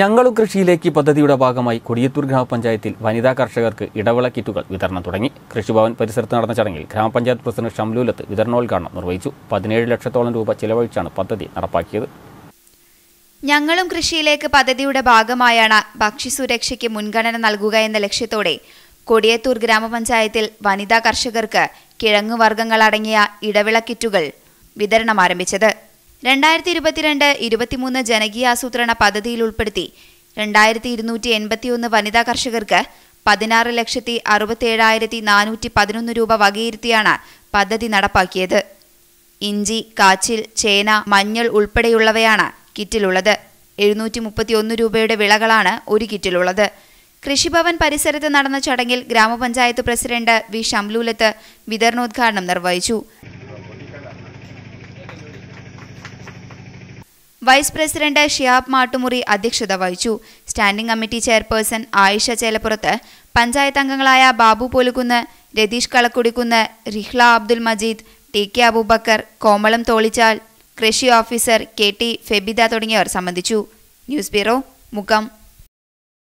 ഞങ്ങളും കൃഷിയിലേക്ക് പദ്ധതിയുടെ ഭാഗമായി കൊടിയത്തൂർ ഗ്രാമപഞ്ചായത്തിൽ വനിതാ കർഷകർക്ക് ഇടവിള കിറ്റുകൾ വിതരണം തുടങ്ങി കൃഷിഭവൻ പരിസരത്ത് നടന്ന ചടങ്ങിൽ ഗ്രാമപഞ്ചായത്ത് പ്രസിഡന്റ് ഷംലൂലത്ത് വിതരണോദ്ഘാടനം നിർവഹിച്ചു പതിനേഴ് ലക്ഷത്തോളം രൂപ ചിലവഴിച്ചാണ് പദ്ധതി നടപ്പാക്കിയത് ഞങ്ങളും കൃഷിയിലേക്ക് പദ്ധതിയുടെ ഭാഗമായാണ് ഭക്ഷ്യസുരക്ഷയ്ക്ക് മുൻഗണന നൽകുക എന്ന ലക്ഷ്യത്തോടെ കൊടിയത്തൂർ ഗ്രാമപഞ്ചായത്തിൽ വനിതാ കർഷകർക്ക് കിഴങ്ങുവർഗ്ഗങ്ങളടങ്ങിയ ഇടവിള കിറ്റുകൾ വിതരണം ആരംഭിച്ചത് രണ്ടായിരത്തി ഇരുപത്തിരണ്ട് ഇരുപത്തിമൂന്ന് ജനകീയാസൂത്രണ പദ്ധതിയിൽ ഉൾപ്പെടുത്തി രണ്ടായിരത്തി ഇരുന്നൂറ്റി എൺപത്തിയൊന്ന് വനിതാ കർഷകർക്ക് പതിനാറ് ലക്ഷത്തി അറുപത്തേഴായിരത്തി നാനൂറ്റി പതിനൊന്ന് രൂപ വകയിരുത്തിയാണ് പദ്ധതി നടപ്പാക്കിയത് ഇഞ്ചി കാച്ചിൽ ചേന മഞ്ഞൾ ഉൾപ്പെടെയുള്ളവയാണ് കിറ്റിലുള്ളത് എഴുന്നൂറ്റി മുപ്പത്തിയൊന്ന് രൂപയുടെ വിളകളാണ് ഒരു കിറ്റിലുള്ളത് കൃഷിഭവൻ പരിസരത്ത് നടന്ന ചടങ്ങിൽ ഗ്രാമപഞ്ചായത്ത് പ്രസിഡന്റ് വി ഷംലൂലത്ത് വിതരണോദ്ഘാടനം നിർവഹിച്ചു വൈസ് പ്രസിഡന്റ് ഷിയാബ് മാട്ടുമുറി അധ്യക്ഷത വഹിച്ചു standing committee chairperson Ayisha Chelappurath panchayat അംഗങ്ങളായ ബാബു പോലുകുന്ന് രതീഷ് കളക്കുടിക്കുന്ന് റിഹ്ല അബ്ദുൽ മജീദ് ടി കെ അബൂബക്കർ കോമളം തോളിച്ചാൽ കൃഷി ഓഫീസർ കെ ടി ഫെബിദ തുടങ്ങിയവർ സംബന്ധിച്ചു ന്യൂസ് ബ്യൂറോ മുഖം